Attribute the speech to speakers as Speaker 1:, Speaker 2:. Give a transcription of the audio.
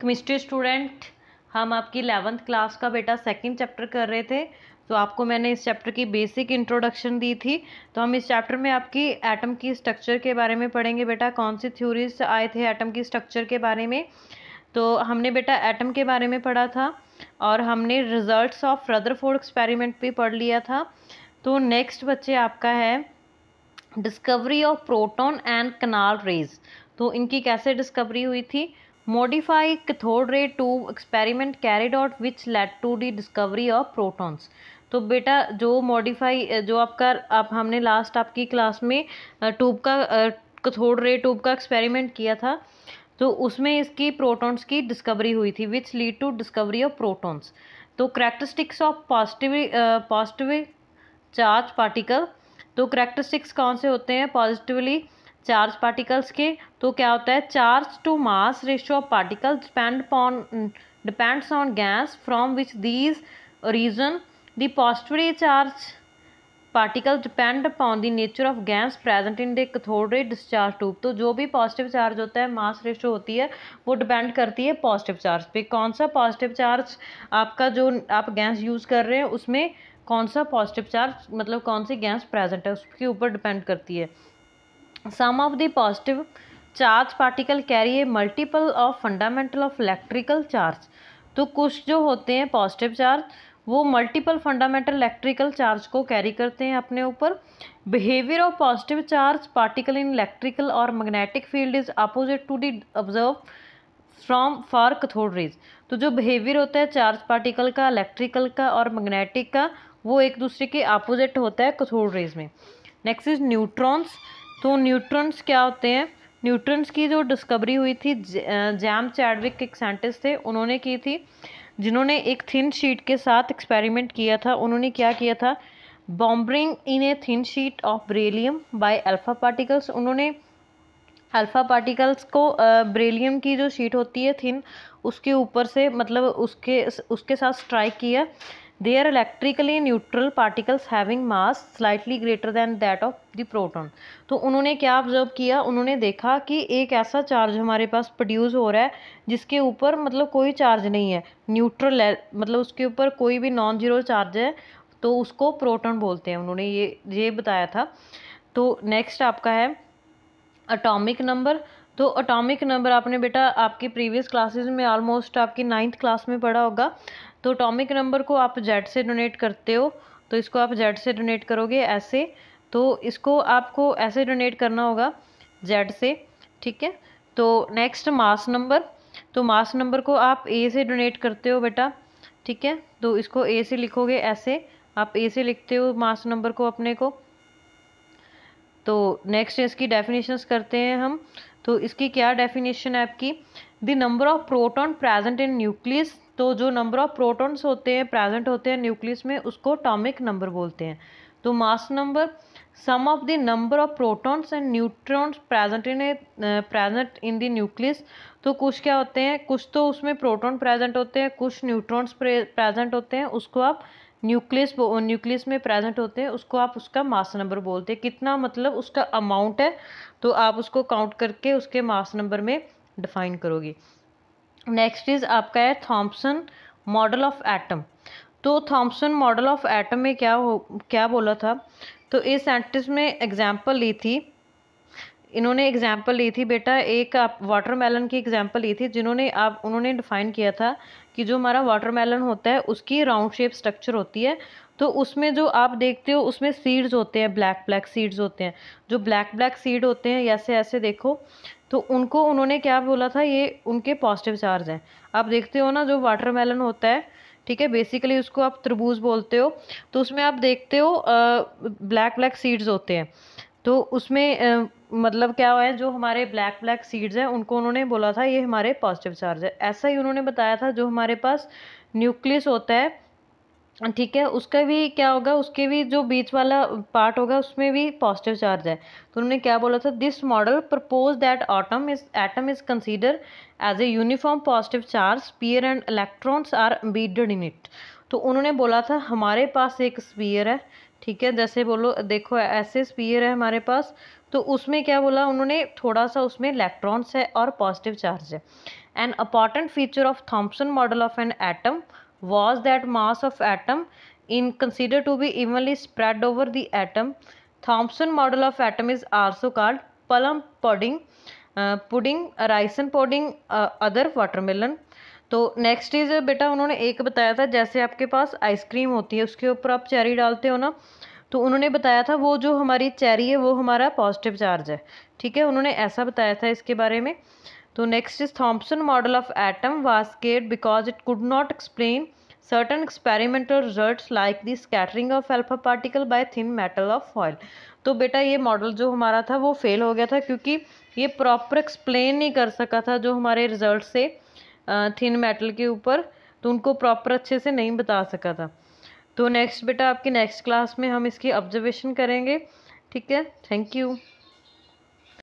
Speaker 1: chemistry student हम आपकी eleventh class का बेटा सेकंड चैप्टर कर रहे थे तो आपको मैंने इस चैप्टर की बेसिक इंट्रोडक्शन दी थी तो हम इस चैप्टर में आपकी एटम की स्ट्रक्चर के बारे में पढ़ेंगे बेटा कौन सी थ्योरीज आए थे एटम की स्ट्रक्चर के बारे में तो हमने बेटा एटम के बारे में पढ़ा था और हमने रिजल्ट्स ऑफ रदरफोर्ड एक्सपेरिमेंट भी पढ़ लिया था तो नेक्स्ट बच्चे आपका है discovery of proton and canal rays तो इनकी कैसे डिस्कवरी हुई थी modify cathode ray tube experiment carried out which led to the discovery of protons तो बेटा जो मॉडिफाई जो आपका आप हमने लास्ट आपकी क्लास में ट्यूब का कथोड रे ट्यूब का एक्सपेरिमेंट किया था तो उसमें इसकी प्रोटॉन्स की डिस्कवरी हुई थी which lead to discovery of protons तो characteristics of positive positive charge particle तो करैक्टरिस्टिक्स कौन से होते हैं पॉजिटिवली चार्ज पार्टिकल्स के तो क्या होता है charge to mass ratio of particle depend upon depends on gas from which these reason the positively charge particle depend upon the nature of gas present in the cathode ray discharge tube तो जो भी positive charge होता है mass ratio होती है वो depend करती है पॉजिटिव चार्ज पे कौन सा पॉजिटिव चार्ज आपका जो आप गैस यूज़ कर रहे हैं उसमें कौन सा पॉजिटिव चार्ज मतलब कौन सी गैस प्रेजेंट है उसके ऊपर डिपेंड करती है some of the positive charge particle carry a multiple of fundamental of electrical charge तो कुछ जो होते हैं पॉजिटिव चार्ज वो मल्टीपल फंडामेंटल इलेक्ट्रिकल चार्ज को कैरी करते हैं अपने ऊपर behaviour of positive charge particle in electrical और magnetic field is opposite to the observe from far cathode rays तो जो बिहेवियर होता है चार्ज पार्टिकल का इलेक्ट्रिकल का और मैग्नेटिक का वो एक दूसरे के अपोजिट होता है कथोड रेज में नेक्स्ट इज न्यूट्रॉन्स तो न्यूट्रॉन्स क्या होते हैं न्यूट्रॉन्स की जो डिस्कवरी हुई थी जैम चैडविक एक साइंटिस्ट थे उन्होंने की थी जिन्होंने एक थिन शीट के साथ एक्सपेरिमेंट किया था उन्होंने क्या किया था bombarding in a thin sheet of beryllium by alpha particles उन्होंने अल्फ़ा पार्टिकल्स को ब्रेलियम की जो शीट होती है थिन उसके ऊपर से मतलब उसके उसके साथ स्ट्राइक किया they are electrically neutral particles having mass slightly greater than that of the proton तो उन्होंने क्या ऑब्जर्व किया उन्होंने देखा कि एक ऐसा चार्ज हमारे पास प्रोड्यूस हो रहा है जिसके ऊपर मतलब कोई चार्ज नहीं है न्यूट्रल है मतलब उसके ऊपर कोई भी नॉन जीरो चार्ज है तो उसको प्रोटोन बोलते हैं उन्होंने ये ये बताया था तो नेक्स्ट आपका है अटोमिक नंबर तो अटोमिक नंबर आपने बेटा आपकी प्रीवियस क्लासेस में ऑलमोस्ट आपकी नाइन्थ क्लास में पढ़ा होगा तो अटोमिक नंबर को आप जेड से डोनेट करते हो तो इसको आप जेड से डोनेट करोगे ऐसे तो इसको आपको ऐसे डोनेट करना होगा जेड से ठीक है तो नेक्स्ट मास नंबर तो मास नंबर को आप ए से डोनेट करते हो बेटा ठीक है तो इसको ए से लिखोगे ऐसे आप ए से लिखते हो मास नंबर को अपने को तो नेक्स्ट इसकी डेफिनेशंस करते हैं हम तो इसकी क्या डेफिनेशन है आपकी the number of proton present in nucleus तो जो नंबर ऑफ प्रोटॉन्स होते हैं प्रेजेंट होते हैं न्यूक्लियस में उसको टॉमिक नंबर बोलते हैं तो mass number sum of the number of protons and neutrons present in present in the nucleus तो कुछ क्या होते हैं कुछ तो उसमें प्रोटॉन प्रेजेंट होते हैं कुछ न्यूट्रॉन्स प्रेजेंट होते हैं उसको आप न्यूक्लियस न्यूक्लियस में प्रेजेंट होते हैं उसको आप उसका मास नंबर बोलते हैं कितना मतलब उसका अमाउंट है तो आप उसको काउंट करके उसके मास नंबर में डिफाइन करोगे नेक्स्ट इज़ आपका है थॉम्पसन मॉडल ऑफ एटम तो थॉम्पसन मॉडल ऑफ एटम में क्या हो क्या बोला था तो इस सेंटेंस में एग्जाम्पल ली थी इन्होंने एग्जाम्पल ली थी बेटा एक आप वाटरमेलन की एग्जाम्पल ली थी जिन्होंने आप उन्होंने डिफाइन किया था कि जो हमारा वाटरमेलन होता है उसकी राउंड शेप स्ट्रक्चर होती है तो उसमें जो आप देखते हो उसमें सीड्स होते हैं ब्लैक ब्लैक सीड्स होते हैं जो ब्लैक ब्लैक सीड होते हैं ऐसे ऐसे देखो तो उनको उन्होंने क्या बोला था ये उनके पॉजिटिव चार्ज हैं आप देखते हो ना जो मेलन होता है ठीक है बेसिकली उसको आप तरबूज बोलते हो तो उसमें आप देखते हो ब्लैक ब्लैक सीड्स होते हैं तो उसमें मतलब क्या हुआ है जो हमारे ब्लैक ब्लैक सीड्स हैं उनको उन्होंने बोला था ये हमारे पॉजिटिव चार्ज है ऐसा ही उन्होंने बताया था जो हमारे पास न्यूक्लियस होता है ठीक है उसका भी क्या होगा उसके भी जो बीच वाला पार्ट होगा उसमें भी पॉजिटिव चार्ज है तो उन्होंने क्या बोला था this model propose that atom is atom is consider as a uniform positive charge pear and electrons are beaded in it तो उन्होंने बोला था हमारे पास एक स्पीयर है ठीक है जैसे बोलो देखो ऐसे स्पीयर है हमारे पास तो उसमें क्या बोला उन्होंने थोड़ा सा उसमें इलेक्ट्रॉन्स है और पॉजिटिव चार्ज है an important feature of Thompson model of an atom was that mass of atom in consider to be evenly spread over the atom Thompson model of atom is also called plum pudding pudding raisin pudding other watermelon तो next is बेटा उन्होंने एक बताया था जैसे आपके पास ice cream होती है उसके ऊपर आप चेरी डालते हो ना तो उन्होंने बताया था वो जो हमारी चेरी है वो हमारा पॉजिटिव चार्ज है ठीक है उन्होंने ऐसा बताया था इसके बारे में तो next is Thompson model of atom was discarded because it could not explain certain experimental result like this scattering of alpha particle by thin metal of foil तो बेटा ये मॉडल जो हमारा था वो फेल हो गया था क्योंकि ये प्रॉपर एक्सप्लेन नहीं कर सका था जो हमारे रिजल्ट से थिन मेटल के ऊपर तो उनको प्रॉपर अच्छे से नहीं बता सका था तो नेक्स्ट बेटा आपकी नेक्स्ट क्लास में हम इसकी ऑब्जर्वेशन करेंगे ठीक है थैंक यू